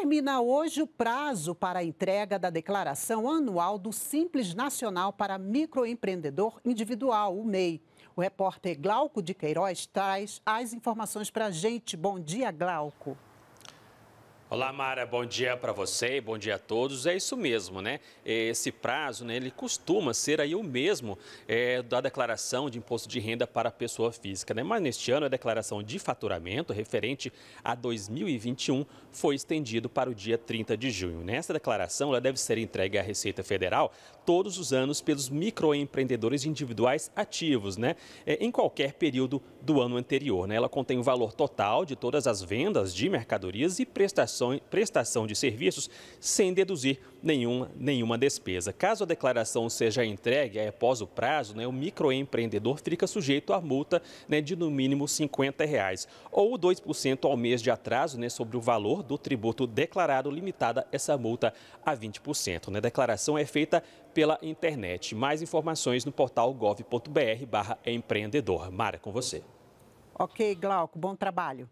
Termina hoje o prazo para a entrega da declaração anual do Simples Nacional para Microempreendedor Individual, o MEI. O repórter Glauco de Queiroz traz as informações para a gente. Bom dia, Glauco. Olá, Mara, bom dia para você e bom dia a todos. É isso mesmo, né? É, esse prazo, né, ele costuma ser aí o mesmo é, da declaração de imposto de renda para a pessoa física, né? Mas neste ano a declaração de faturamento referente a 2021 foi estendido para o dia 30 de junho. Nessa né? declaração, ela deve ser entregue à Receita Federal todos os anos pelos microempreendedores individuais ativos, né? É, em qualquer período do ano anterior, né? Ela contém o valor total de todas as vendas de mercadorias e prestações prestação, prestação de serviços sem deduzir nenhuma, nenhuma despesa. Caso a declaração seja entregue é, após o prazo, né, o microempreendedor fica sujeito à multa né, de no mínimo R$ reais, ou 2% ao mês de atraso né, sobre o valor do tributo declarado, limitada essa multa a 20%. Né? A declaração é feita pela internet. Mais informações no portal gov.br/empreendedor. Mara, com você. Ok, Glauco, bom trabalho.